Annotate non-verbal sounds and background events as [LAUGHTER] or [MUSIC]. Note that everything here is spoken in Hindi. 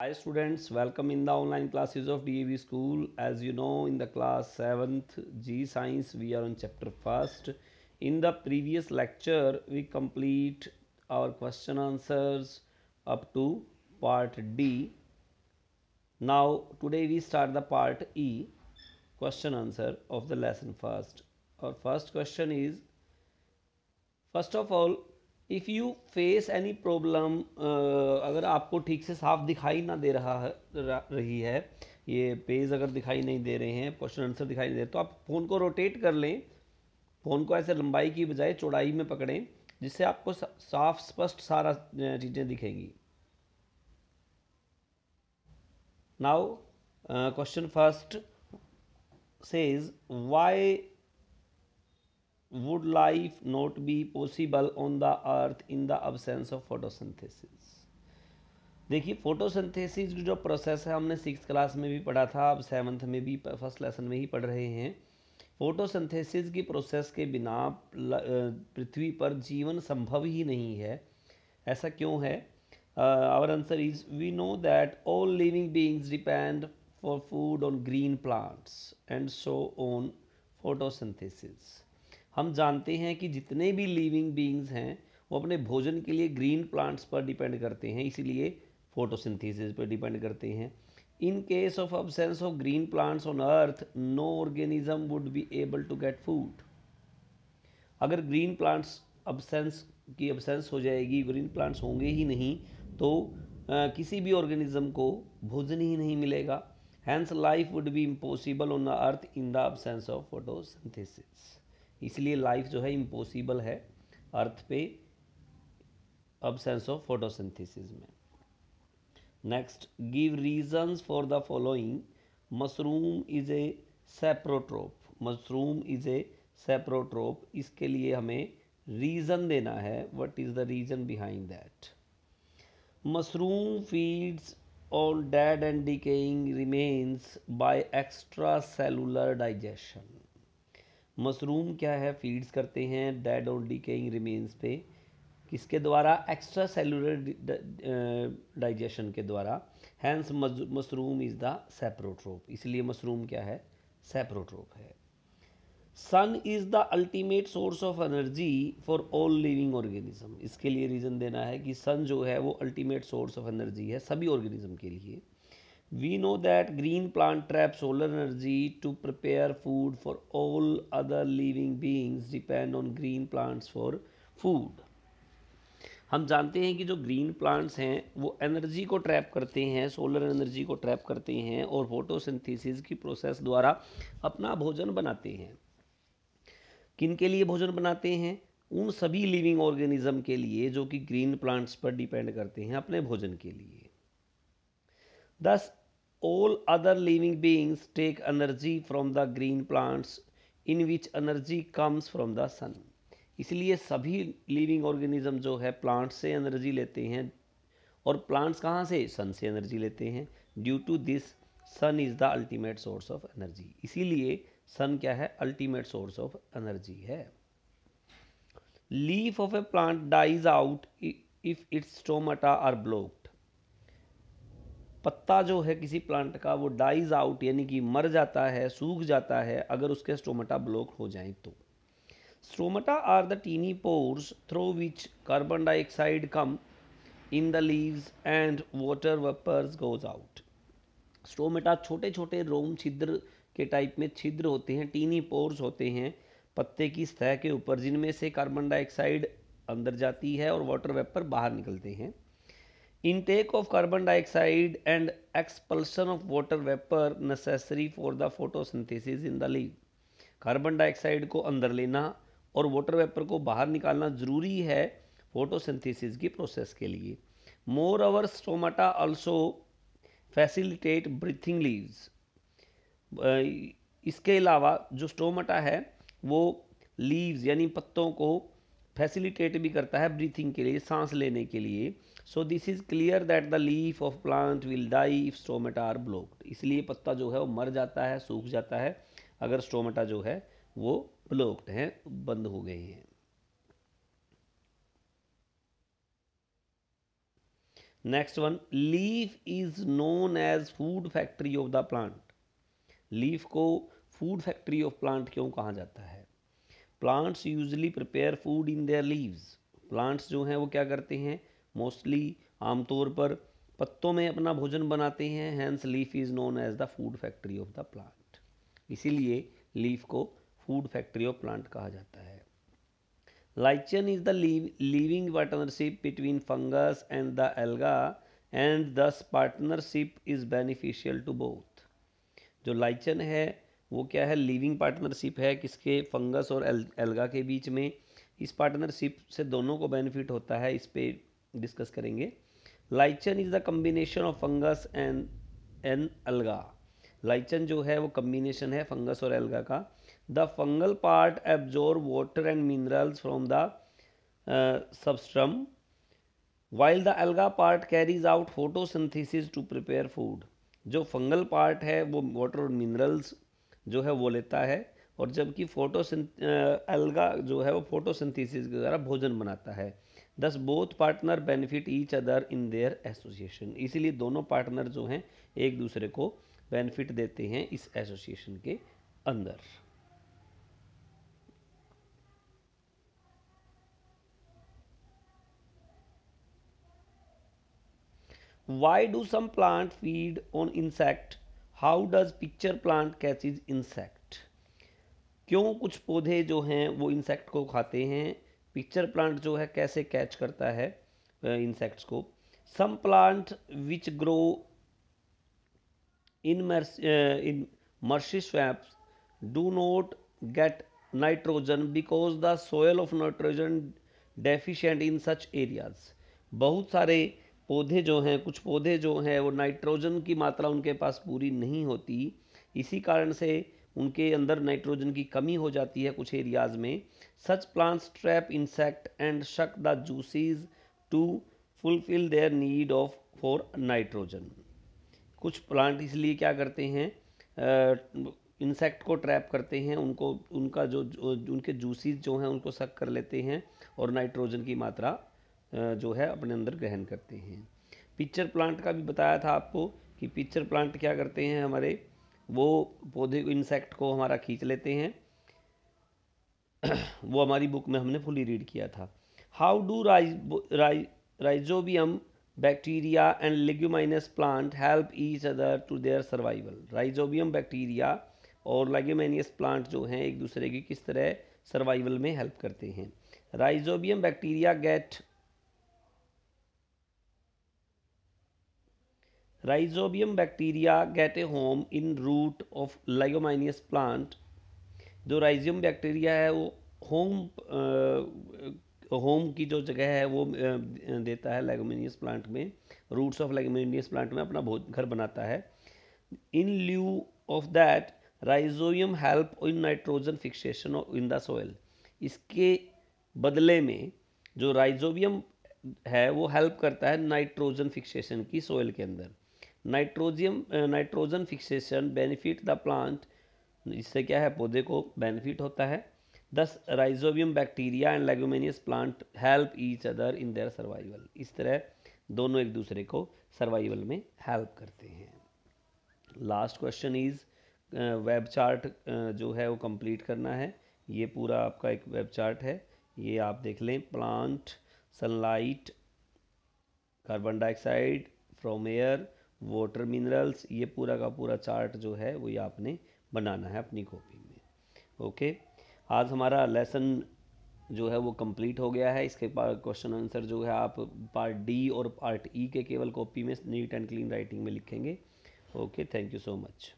Hi students, welcome in the online classes of DAV school. As you know, in the class 7th G Science, we are on chapter 1st. In the previous lecture, we complete our question answers up to part D. Now, today we start the part E, question answer of the lesson first. Our first question is, first of all, if you face any problem अगर आपको ठीक से साफ दिखाई ना दे रहा है रही है ये पेज अगर दिखाई नहीं दे रहे हैं क्वेश्चन आंसर दिखाई नहीं दे रहे तो आप फ़ोन को रोटेट कर लें फ़ोन को ऐसे लंबाई की बजाय चौड़ाई में पकड़ें जिससे आपको साफ स्पष्ट सारा चीज़ें दिखेंगी now question first says why would life not be possible on the earth in the absence of photosynthesis देखिए फोटोसिंथेसिस जो प्रोसेस है हमने सिक्स क्लास में भी पढ़ा था अब सेवन्थ में भी फर्स्ट लेसन में ही पढ़ रहे हैं फोटोसिंथेसिस की प्रोसेस के बिना पृथ्वी पर जीवन संभव ही नहीं है ऐसा क्यों है our answer is we know that all living beings depend for food on green plants and so on photosynthesis हम जानते हैं कि जितने भी लिविंग बींग्स हैं वो अपने भोजन के लिए ग्रीन प्लांट्स पर डिपेंड करते हैं इसीलिए फोटोसिंथेसिस पर डिपेंड करते हैं in case of absence of green plants on earth no organism would be able to get food अगर ग्रीन प्लांट्स अबसेंस की अबसेंस हो जाएगी ग्रीन प्लांट्स होंगे ही नहीं तो आ, किसी भी ऑर्गेनिज्म को भोजन ही नहीं मिलेगा hence life would be impossible on the earth in the absence of photosynthesis इसलिए लाइफ जो है इम्पॉसिबल है अर्थ पे अबसेंस ऑफ फोटोसिंथेसिस में next give reasons for the following mushroom is a saprotroph mushroom is a saprotroph इसके लिए हमें रीज़न देना है what is the reason behind that mushroom feeds on dead and decaying remains by extracellular digestion mushroom क्या है फीड्स करते हैं डेड और डिकेइंग रिमेन्स पे किसके द्वारा एक्स्ट्रा सेलुलर डाइजेशन के द्वारा hence mushroom is the saprotroph इसलिए मशरूम क्या है सेप्रोट्रोप है sun is the ultimate source of energy for all living organism इसके लिए रीज़न देना है कि सन जो है वो अल्टीमेट सोर्स ऑफ एनर्जी है सभी ऑर्गेनिज्म के लिए We know that green plant traps solar energy to prepare food for all other living beings depend on green plants for food. हम जानते हैं कि जो ग्रीन प्लांट्स हैं वो एनर्जी को ट्रैप करते हैं सोलर एनर्जी को ट्रैप करते हैं और फोटोसिंथेसिस की प्रोसेस द्वारा अपना भोजन बनाते हैं किन के लिए भोजन बनाते हैं उन सभी लिविंग ऑर्गेनिज्म के लिए जो कि ग्रीन प्लांट्स पर डिपेंड करते हैं अपने भोजन के लिए Thus, all other living beings take energy from the green plants in which energy comes from the sun. इसलिए सभी लिविंग ऑर्गेनिज्म जो है प्लांट से एनर्जी लेते हैं और प्लांट्स कहाँ से सन से एनर्जी लेते हैं due to this sun is the ultimate source of energy इसीलिए सन क्या है अल्टीमेट सोर्स ऑफ एनर्जी है leaf of a plant dies out if its stomata are block पत्ता जो है किसी प्लांट का वो डाइज आउट यानी कि मर जाता है सूख जाता है अगर उसके स्टोमेटा ब्लॉक हो जाए तो stomata are the tiny pores through which carbon dioxide come in the leaves and water vapours goes out stomata छोटे छोटे रोम छिद्र के टाइप में छिद्र होते हैं टीनी पोर्स होते हैं पत्ते की सतह के ऊपर जिनमें से कार्बन डाइऑक्साइड अंदर जाती है और वाटर वेपर बाहर निकलते हैं intake of carbon dioxide and expulsion of water vapour necessary for the photosynthesis in the leaf carbon dioxide को अंदर लेना और वाटर वेपर को बाहर निकालना जरूरी है फोटोसिंथेसिस की प्रोसेस के लिए more our stomata also facilitate breathing leaves इसके अलावा जो स्टोमाटा है वो लीव्स यानी पत्तों को फैसिलिटेट भी करता है ब्रीथिंग के लिए सांस लेने के लिए so this is clear that the leaf of plant will die if stomata are blocked इसलिए पत्ता जो है वो मर जाता है सूख जाता है अगर स्टोमेटा जो है वो ब्लॉक्ड हैं बंद हो गए हैं next one leaf is known as food factory of the plant leaf को फूड फैक्ट्री ऑफ प्लांट क्यों कहा जाता है plants usually prepare food in their leaves plants जो हैं वो क्या करते हैं मोस्टली आमतौर पर पत्तों में अपना भोजन बनाते हैं hence leaf is known as the food factory of the plant इसीलिए लीफ को फूड फैक्ट्री ऑफ प्लांट कहा जाता है lichen is the living partnership between fungus and the alga and thus partnership is beneficial to both जो लाइचन है वो क्या है लिविंग पार्टनरशिप है किसके फंगस और एल, एल्गा के बीच में इस पार्टनरशिप से दोनों को बेनिफिट होता है इस पर डिस्कस करेंगे lichen is the combination of fungus and an alga lichen जो है वो कम्बिनेशन है फंगस और एल्गा का the fungal part absorb water and minerals from the substratum while the alga part carries out photosynthesis to prepare food जो फंगल पार्ट है वो वाटर और मिनरल्स जो है वो लेता है और जबकि फोटो अलगा जो है वो फोटोसिंथेसिस के द्वारा भोजन बनाता है thus both partner benefit each other in their association इसीलिए दोनों पार्टनर जो हैं एक दूसरे को बेनिफिट देते हैं इस एसोसिएशन के अंदर why do some plant feed on insect how does pitcher plant is insect क्यों कुछ पौधे जो हैं वो इंसेक्ट को खाते हैं पिक्चर प्लांट जो है कैसे कैच करता है इंसेक्ट्स को some plant which grow in in marshy swamp do not get nitrogen because the soil of nitrogen deficient in such areas बहुत सारे पौधे जो हैं कुछ पौधे जो हैं वो नाइट्रोजन की मात्रा उनके पास पूरी नहीं होती इसी कारण से उनके अंदर नाइट्रोजन की कमी हो जाती है कुछ एरियाज़ में such plants trap insect and suck the juices to fulfil their need of for nitrogen कुछ प्लांट इसलिए क्या करते हैं इंसेक्ट को ट्रैप करते हैं उनको उनका जो, जो उनके जूसीज जो हैं उनको सक कर लेते हैं और नाइट्रोजन की मात्रा जो है अपने अंदर ग्रहण करते हैं पिक्चर प्लांट का भी बताया था आपको कि पिक्चर प्लांट क्या करते हैं हमारे वो पौधे को इंसेक्ट को हमारा खींच लेते हैं [CLEARS THROAT] वो हमारी बुक में हमने फुली रीड किया था how do rise rhizobium bacteria and leguminous plant help each other to their survival rhizobium bacteria और लेग्यूमाइनियस प्लांट जो हैं एक दूसरे की किस तरह सर्वाइवल में हेल्प करते हैं rhizobium bacteria get rhizobium bacteria get a home in root of leguminous plant जो राइजियम बैक्टीरिया है वो होम होम की जो जगह है वो देता है लेगोमिनियस प्लांट में रूट्स ऑफ लेगोमिनियस प्लांट में अपना घर बनाता है in lieu of that rhizobium help in nitrogen fixation in the soil इसके बदले में जो राइजोबियम है वो हेल्प करता है नाइट्रोजन फिक्सेशन की सोयल के अंदर nitrogen nitrogen fixation benefit the plant इससे क्या है पौधे को बेनिफिट होता है thus rhizobium bacteria and leguminous plant help each other in their survival इस तरह दोनों एक दूसरे को सर्वाइवल में हेल्प करते हैं last question is web chart जो है वो कंप्लीट करना है ये पूरा आपका एक वेब चार्ट है ये आप देख लें plant sunlight carbon dioxide from air water minerals ये पूरा का पूरा चार्ट जो है वो ये आपने बनाना है अपनी कॉपी में ओके आज हमारा लेसन जो है वो कंप्लीट हो गया है इसके बाद क्वेश्चन आंसर जो है आप पार्ट डी और पार्ट ई e के केवल कॉपी में नीट एंड क्लीन राइटिंग में लिखेंगे okay thank you so much